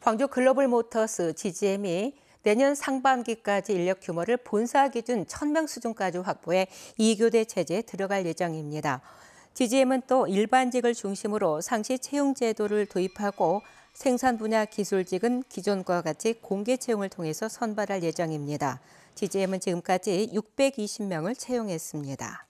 광주 글로벌 모터스 GGM이 내년 상반기까지 인력 규모를 본사 기준 1,000명 수준까지 확보해 2교대 체제에 들어갈 예정입니다. GGM은 또 일반직을 중심으로 상시 채용 제도를 도입하고 생산 분야 기술직은 기존과 같이 공개 채용을 통해서 선발할 예정입니다. GGM은 지금까지 620명을 채용했습니다.